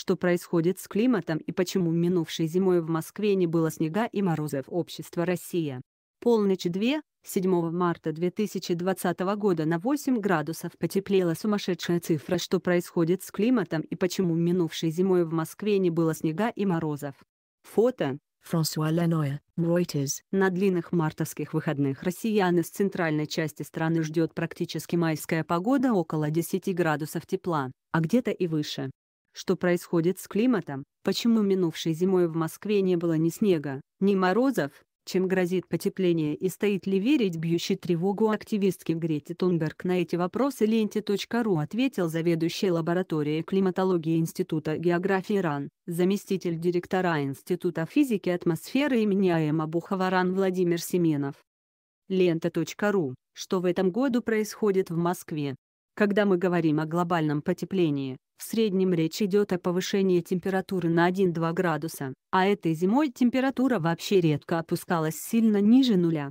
что происходит с климатом и почему минувшей зимой в Москве не было снега и морозов общества «Россия». Полночь 2, 7 марта 2020 года на 8 градусов потеплела сумасшедшая цифра «Что происходит с климатом и почему минувшей зимой в Москве не было снега и морозов». Фото. Франсуа Леноя, Reuters. На длинных мартовских выходных россиян из центральной части страны ждет практически майская погода около 10 градусов тепла, а где-то и выше что происходит с климатом, почему минувшей зимой в Москве не было ни снега, ни морозов, чем грозит потепление и стоит ли верить бьющей тревогу активистке Грете Тунберг на эти вопросы ленте.ру ответил заведующий лабораторией климатологии Института географии РАН, заместитель директора Института физики атмосферы имени А.М. Абухова РАН Владимир Семенов. Лента.ру, что в этом году происходит в Москве, когда мы говорим о глобальном потеплении, в среднем речь идет о повышении температуры на 1-2 градуса, а этой зимой температура вообще редко опускалась сильно ниже нуля.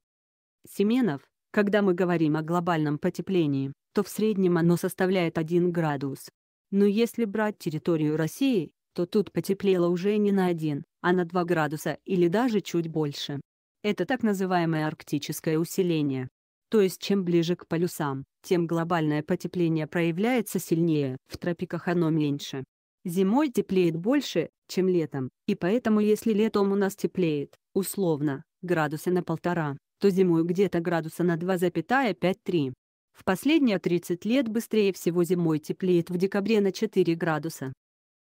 Семенов, когда мы говорим о глобальном потеплении, то в среднем оно составляет 1 градус. Но если брать территорию России, то тут потеплело уже не на 1, а на 2 градуса или даже чуть больше. Это так называемое арктическое усиление. То есть чем ближе к полюсам, тем глобальное потепление проявляется сильнее, в тропиках оно меньше. Зимой теплеет больше, чем летом, и поэтому если летом у нас теплеет, условно, градуса на полтора, то зимой где-то градуса на 2,5-3. В последние 30 лет быстрее всего зимой теплеет в декабре на 4 градуса.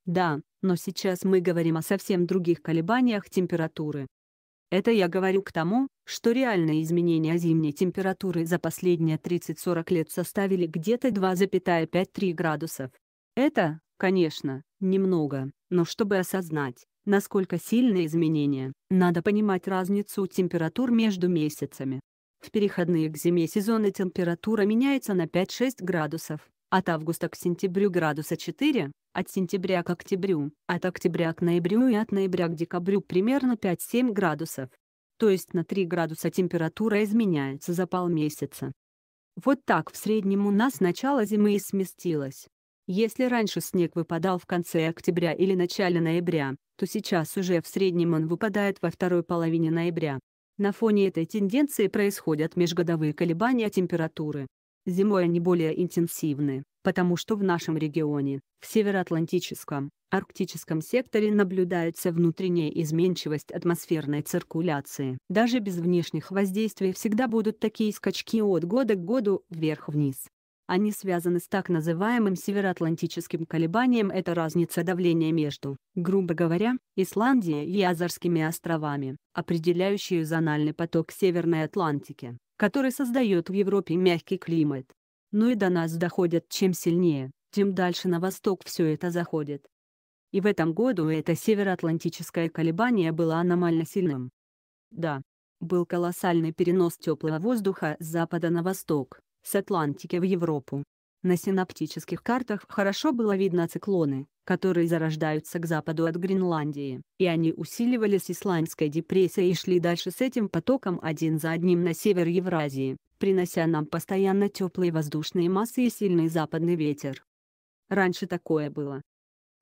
Да, но сейчас мы говорим о совсем других колебаниях температуры. Это я говорю к тому, что реальные изменения зимней температуры за последние 30-40 лет составили где-то 2,53 градусов. Это, конечно, немного, но чтобы осознать, насколько сильны изменения, надо понимать разницу температур между месяцами. В переходные к зиме сезоны температура меняется на 5-6 градусов, от августа к сентябрю градуса 4, от сентября к октябрю, от октября к ноябрю и от ноября к декабрю примерно 5-7 градусов. То есть на 3 градуса температура изменяется за полмесяца. Вот так в среднем у нас начало зимы и сместилось. Если раньше снег выпадал в конце октября или начале ноября, то сейчас уже в среднем он выпадает во второй половине ноября. На фоне этой тенденции происходят межгодовые колебания температуры, Зимой они более интенсивны, потому что в нашем регионе, в североатлантическом, арктическом секторе наблюдается внутренняя изменчивость атмосферной циркуляции. Даже без внешних воздействий всегда будут такие скачки от года к году вверх-вниз. Они связаны с так называемым североатлантическим колебанием это разница давления между, грубо говоря, Исландией и Азорскими островами, определяющую зональный поток Северной Атлантики который создает в Европе мягкий климат. Но ну и до нас доходят чем сильнее, тем дальше на восток все это заходит. И в этом году это североатлантическое колебание было аномально сильным. Да, был колоссальный перенос теплого воздуха с запада на восток, с Атлантики в Европу, на синаптических картах хорошо было видно циклоны, которые зарождаются к западу от Гренландии, и они усиливались исландской депрессией и шли дальше с этим потоком один за одним на север Евразии, принося нам постоянно теплые воздушные массы и сильный западный ветер. Раньше такое было.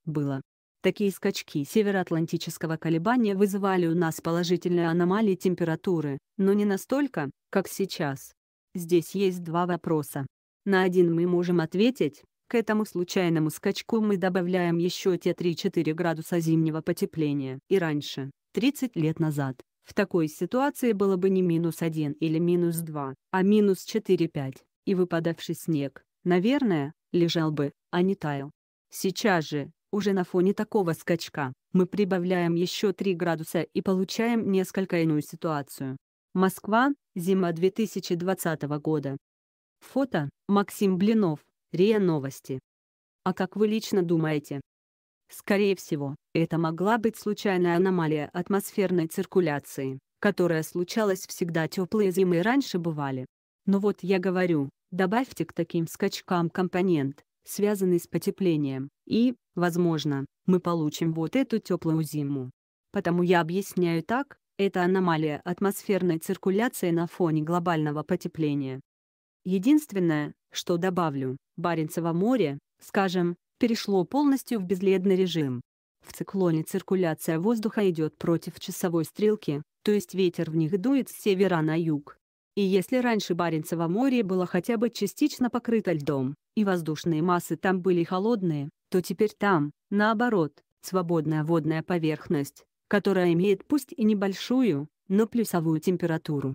Было. Такие скачки североатлантического колебания вызывали у нас положительные аномалии температуры, но не настолько, как сейчас. Здесь есть два вопроса. На один мы можем ответить, к этому случайному скачку мы добавляем еще те 3-4 градуса зимнего потепления. И раньше, 30 лет назад, в такой ситуации было бы не минус 1 или минус 2, а минус 4-5, и выпадавший снег, наверное, лежал бы, а не таял. Сейчас же, уже на фоне такого скачка, мы прибавляем еще 3 градуса и получаем несколько иную ситуацию. Москва, зима 2020 года, Фото Максим Блинов, РИА Новости. А как вы лично думаете? Скорее всего, это могла быть случайная аномалия атмосферной циркуляции, которая случалась всегда теплые зимы и раньше бывали. Но вот я говорю, добавьте к таким скачкам компонент, связанный с потеплением, и, возможно, мы получим вот эту теплую зиму. Потому я объясняю так, это аномалия атмосферной циркуляции на фоне глобального потепления. Единственное, что добавлю, Баренцево море, скажем, перешло полностью в безледный режим. В циклоне циркуляция воздуха идет против часовой стрелки, то есть ветер в них дует с севера на юг. И если раньше Баренцево море было хотя бы частично покрыто льдом, и воздушные массы там были холодные, то теперь там, наоборот, свободная водная поверхность, которая имеет пусть и небольшую, но плюсовую температуру.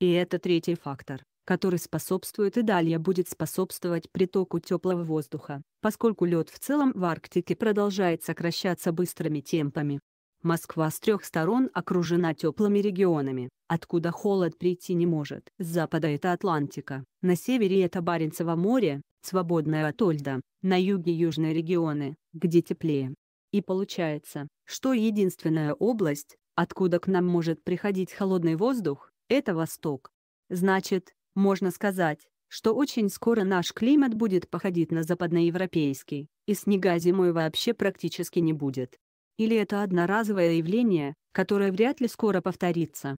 И это третий фактор, который способствует и далее будет способствовать притоку теплого воздуха, поскольку лед в целом в Арктике продолжает сокращаться быстрыми темпами. Москва с трех сторон окружена теплыми регионами, откуда холод прийти не может. С запада это Атлантика, на севере это Баренцево море, свободное от льда, на юге южные регионы, где теплее. И получается, что единственная область, откуда к нам может приходить холодный воздух, это Восток. Значит, можно сказать, что очень скоро наш климат будет походить на западноевропейский, и снега зимой вообще практически не будет. Или это одноразовое явление, которое вряд ли скоро повторится.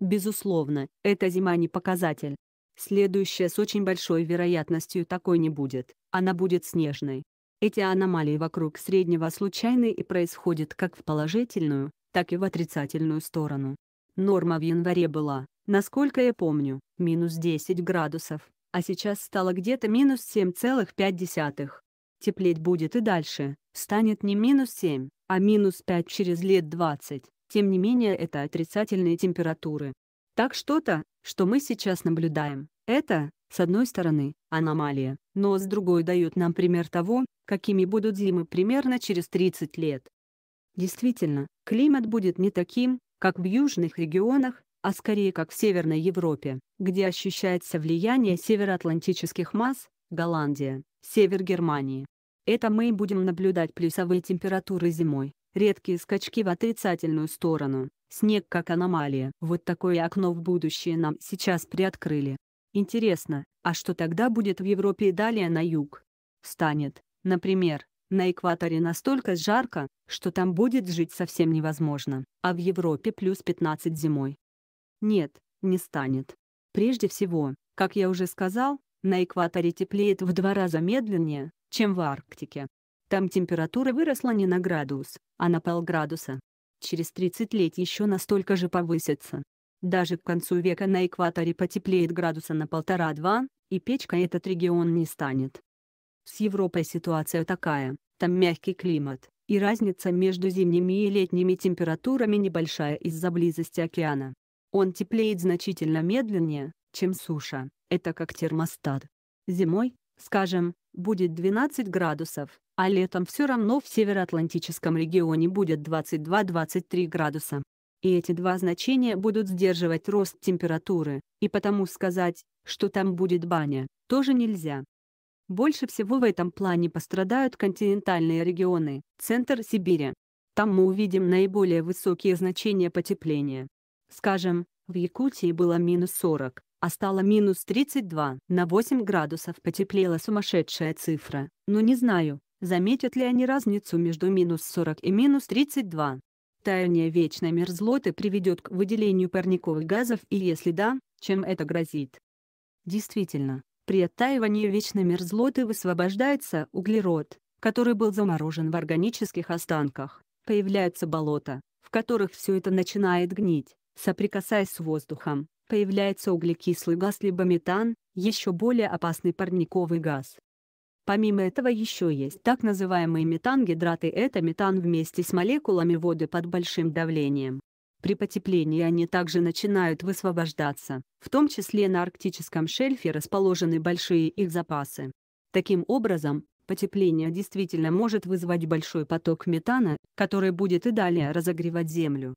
Безусловно, эта зима не показатель. Следующая с очень большой вероятностью такой не будет, она будет снежной. Эти аномалии вокруг среднего случайны и происходят как в положительную, так и в отрицательную сторону. Норма в январе была Насколько я помню, минус 10 градусов, а сейчас стало где-то минус 7,5. Теплеть будет и дальше, станет не минус 7, а минус 5 через лет 20. Тем не менее, это отрицательные температуры. Так что-то, что мы сейчас наблюдаем, это, с одной стороны, аномалия, но с другой дает нам пример того, какими будут зимы примерно через 30 лет. Действительно, климат будет не таким, как в южных регионах, а скорее как в Северной Европе, где ощущается влияние североатлантических масс, Голландия, север Германии. Это мы и будем наблюдать плюсовые температуры зимой, редкие скачки в отрицательную сторону, снег как аномалия. Вот такое окно в будущее нам сейчас приоткрыли. Интересно, а что тогда будет в Европе и далее на юг? Станет, например, на экваторе настолько жарко, что там будет жить совсем невозможно, а в Европе плюс 15 зимой. Нет, не станет. Прежде всего, как я уже сказал, на экваторе теплеет в два раза медленнее, чем в Арктике. Там температура выросла не на градус, а на полградуса. Через 30 лет еще настолько же повысится. Даже к концу века на экваторе потеплеет градуса на полтора-два, и печка этот регион не станет. С Европой ситуация такая, там мягкий климат, и разница между зимними и летними температурами небольшая из-за близости океана. Он теплеет значительно медленнее, чем суша, это как термостат. Зимой, скажем, будет 12 градусов, а летом все равно в североатлантическом регионе будет 22-23 градуса. И эти два значения будут сдерживать рост температуры, и потому сказать, что там будет баня, тоже нельзя. Больше всего в этом плане пострадают континентальные регионы, центр Сибири. Там мы увидим наиболее высокие значения потепления. Скажем, в Якутии было минус 40, а стало минус 32. На 8 градусов потеплела сумасшедшая цифра, но ну, не знаю, заметят ли они разницу между минус 40 и минус 32. Таяние вечной мерзлоты приведет к выделению парниковых газов и если да, чем это грозит. Действительно, при оттаивании вечной мерзлоты высвобождается углерод, который был заморожен в органических останках, появляются болота, в которых все это начинает гнить, Соприкасаясь с воздухом, появляется углекислый газ либо метан, еще более опасный парниковый газ. Помимо этого еще есть так называемые метангидраты – это метан вместе с молекулами воды под большим давлением. При потеплении они также начинают высвобождаться, в том числе на арктическом шельфе расположены большие их запасы. Таким образом, потепление действительно может вызвать большой поток метана, который будет и далее разогревать Землю.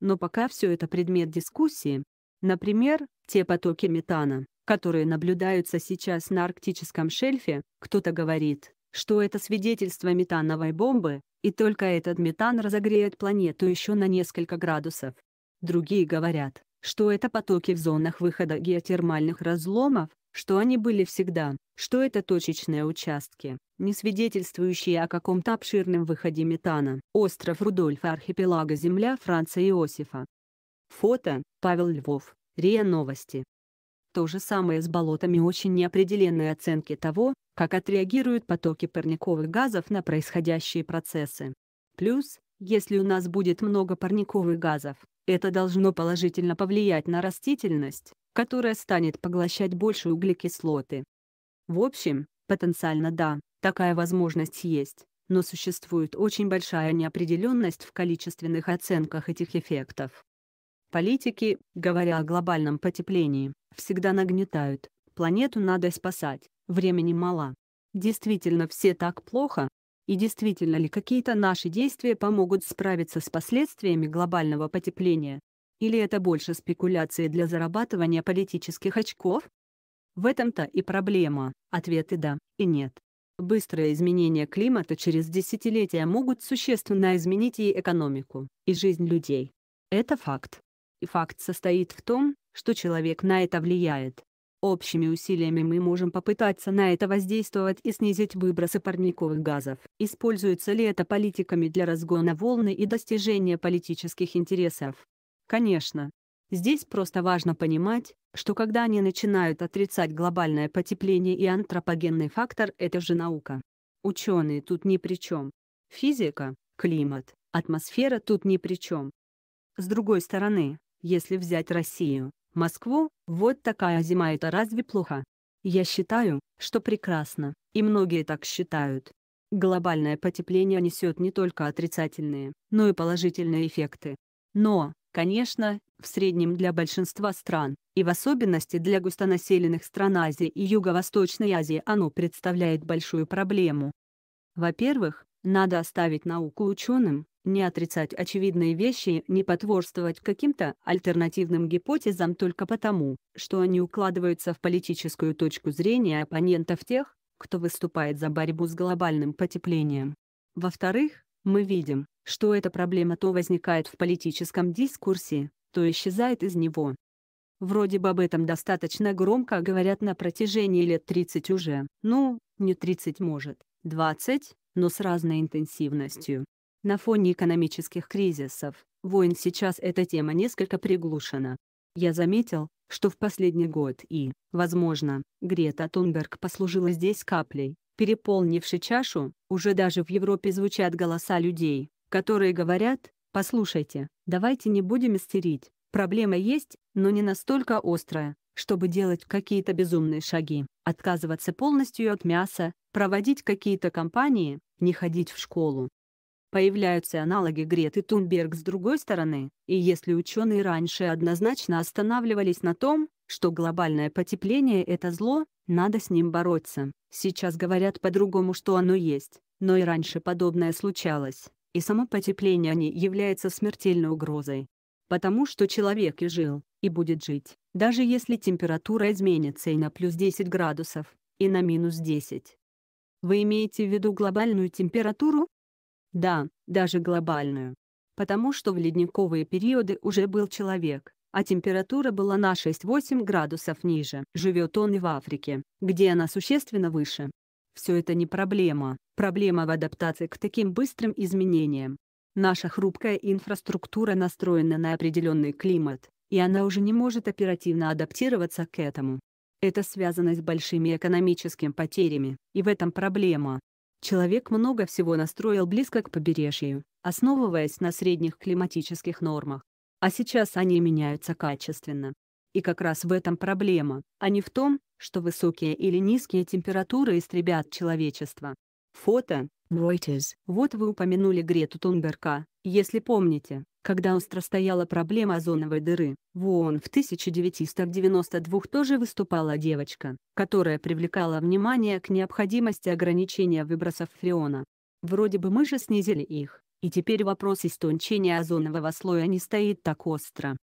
Но пока все это предмет дискуссии. Например, те потоки метана, которые наблюдаются сейчас на арктическом шельфе, кто-то говорит, что это свидетельство метановой бомбы, и только этот метан разогреет планету еще на несколько градусов. Другие говорят, что это потоки в зонах выхода геотермальных разломов, что они были всегда, что это точечные участки, не свидетельствующие о каком-то обширном выходе метана. Остров Рудольфа архипелага земля Франца Иосифа. Фото, Павел Львов, РИА Новости. То же самое с болотами очень неопределенные оценки того, как отреагируют потоки парниковых газов на происходящие процессы. Плюс, если у нас будет много парниковых газов, это должно положительно повлиять на растительность, которая станет поглощать больше углекислоты. В общем, потенциально да, такая возможность есть, но существует очень большая неопределенность в количественных оценках этих эффектов. Политики, говоря о глобальном потеплении, всегда нагнетают, планету надо спасать, времени мало. Действительно все так плохо? И действительно ли какие-то наши действия помогут справиться с последствиями глобального потепления? Или это больше спекуляции для зарабатывания политических очков? В этом-то и проблема, ответы «да» и «нет». Быстрые изменения климата через десятилетия могут существенно изменить и экономику, и жизнь людей. Это факт. И факт состоит в том, что человек на это влияет. Общими усилиями мы можем попытаться на это воздействовать и снизить выбросы парниковых газов. Используется ли это политиками для разгона волны и достижения политических интересов? Конечно, здесь просто важно понимать, что когда они начинают отрицать глобальное потепление и антропогенный фактор, это же наука. Ученые тут ни при чем. Физика, климат, атмосфера тут ни при чем. С другой стороны, если взять Россию, Москву, вот такая зима это разве плохо? Я считаю, что прекрасно, и многие так считают. Глобальное потепление несет не только отрицательные, но и положительные эффекты. Но, конечно, в среднем для большинства стран, и в особенности для густонаселенных стран Азии и Юго-Восточной Азии оно представляет большую проблему. Во-первых, надо оставить науку ученым, не отрицать очевидные вещи не потворствовать каким-то альтернативным гипотезам только потому, что они укладываются в политическую точку зрения оппонентов тех, кто выступает за борьбу с глобальным потеплением. Во-вторых, мы видим, что эта проблема то возникает в политическом дискурсе, то исчезает из него. Вроде бы об этом достаточно громко говорят на протяжении лет 30 уже, ну, не 30 может, 20, но с разной интенсивностью. На фоне экономических кризисов, войн сейчас эта тема несколько приглушена. Я заметил, что в последний год и, возможно, Грета Тунберг послужила здесь каплей, переполнивший чашу, уже даже в Европе звучат голоса людей, которые говорят «Послушайте, давайте не будем истерить, проблема есть, но не настолько острая, чтобы делать какие-то безумные шаги, отказываться полностью от мяса, проводить какие-то кампании, не ходить в школу». Появляются аналоги Греты Тунберг с другой стороны, и если ученые раньше однозначно останавливались на том, что глобальное потепление — это зло, надо с ним бороться. Сейчас говорят по-другому, что оно есть, но и раньше подобное случалось, и само потепление не является смертельной угрозой. Потому что человек и жил, и будет жить, даже если температура изменится и на плюс 10 градусов, и на минус 10. Вы имеете в виду глобальную температуру? Да, даже глобальную. Потому что в ледниковые периоды уже был человек, а температура была на 6-8 градусов ниже. Живет он и в Африке, где она существенно выше. Все это не проблема. Проблема в адаптации к таким быстрым изменениям. Наша хрупкая инфраструктура настроена на определенный климат, и она уже не может оперативно адаптироваться к этому. Это связано с большими экономическими потерями, и в этом проблема. Человек много всего настроил близко к побережью, основываясь на средних климатических нормах. А сейчас они меняются качественно. И как раз в этом проблема, а не в том, что высокие или низкие температуры истребят человечество. Фото. Reuters. Вот вы упомянули Грету Тунберка, если помните, когда остро стояла проблема озоновой дыры, вон в 1992 тоже выступала девочка, которая привлекала внимание к необходимости ограничения выбросов фреона. Вроде бы мы же снизили их, и теперь вопрос истончения озонового слоя не стоит так остро.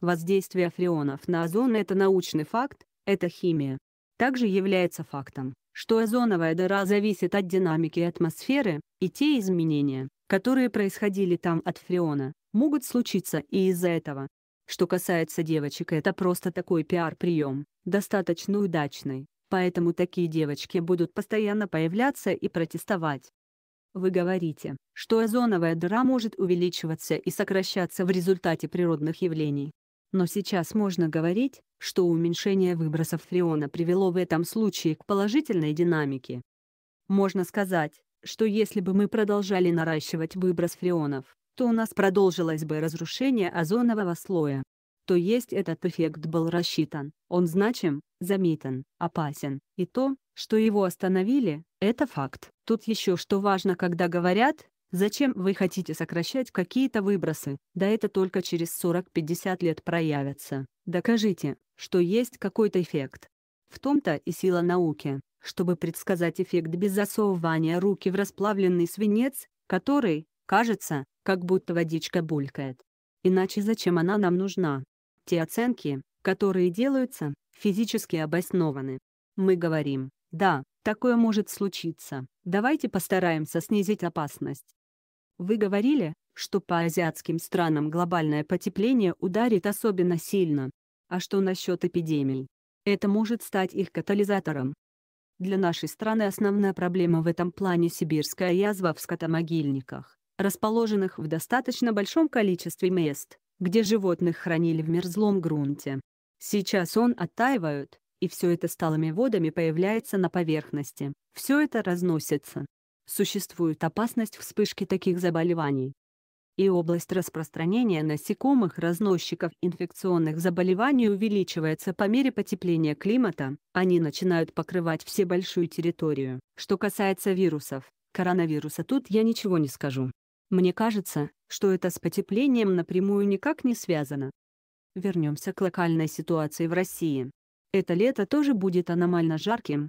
Воздействие фреонов на озон – это научный факт, это химия. Также является фактом, что озоновая дыра зависит от динамики атмосферы, и те изменения, которые происходили там от фреона, могут случиться и из-за этого. Что касается девочек это просто такой пиар-прием, достаточно удачный, поэтому такие девочки будут постоянно появляться и протестовать. Вы говорите, что озоновая дыра может увеличиваться и сокращаться в результате природных явлений. Но сейчас можно говорить, что уменьшение выбросов фреона привело в этом случае к положительной динамике. Можно сказать, что если бы мы продолжали наращивать выброс фреонов, то у нас продолжилось бы разрушение озонового слоя. То есть этот эффект был рассчитан, он значим, заметен, опасен, и то, что его остановили, это факт. Тут еще что важно, когда говорят, зачем вы хотите сокращать какие-то выбросы, да это только через 40-50 лет проявятся. Докажите, что есть какой-то эффект. В том-то и сила науки, чтобы предсказать эффект без засовывания руки в расплавленный свинец, который, кажется, как будто водичка булькает. Иначе зачем она нам нужна? Те оценки, которые делаются, физически обоснованы. Мы говорим, да, такое может случиться. Давайте постараемся снизить опасность. Вы говорили, что по азиатским странам глобальное потепление ударит особенно сильно. А что насчет эпидемий? Это может стать их катализатором. Для нашей страны основная проблема в этом плане сибирская язва в скотомогильниках, расположенных в достаточно большом количестве мест, где животных хранили в мерзлом грунте. Сейчас он оттаивает и все это сталыми водами появляется на поверхности. Все это разносится. Существует опасность вспышки таких заболеваний. И область распространения насекомых разносчиков инфекционных заболеваний увеличивается по мере потепления климата, они начинают покрывать все большую территорию. Что касается вирусов, коронавируса тут я ничего не скажу. Мне кажется, что это с потеплением напрямую никак не связано. Вернемся к локальной ситуации в России. Это лето тоже будет аномально жарким.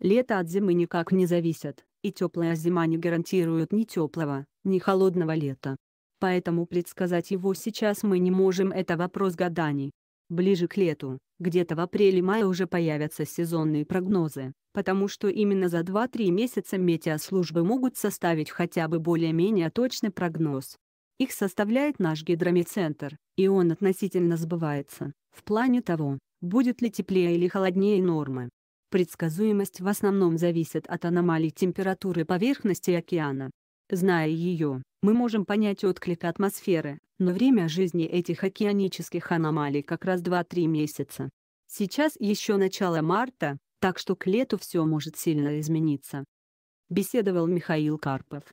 Лето от зимы никак не зависят, и теплая зима не гарантирует ни теплого, ни холодного лета. Поэтому предсказать его сейчас мы не можем это вопрос гаданий. Ближе к лету, где-то в апреле-мае уже появятся сезонные прогнозы, потому что именно за 2-3 месяца метеослужбы могут составить хотя бы более-менее точный прогноз. Их составляет наш гидромедцентр, и он относительно сбывается, в плане того, будет ли теплее или холоднее нормы. Предсказуемость в основном зависит от аномалий температуры поверхности океана. Зная ее, мы можем понять отклик атмосферы, но время жизни этих океанических аномалий как раз 2-3 месяца. Сейчас еще начало марта, так что к лету все может сильно измениться. Беседовал Михаил Карпов.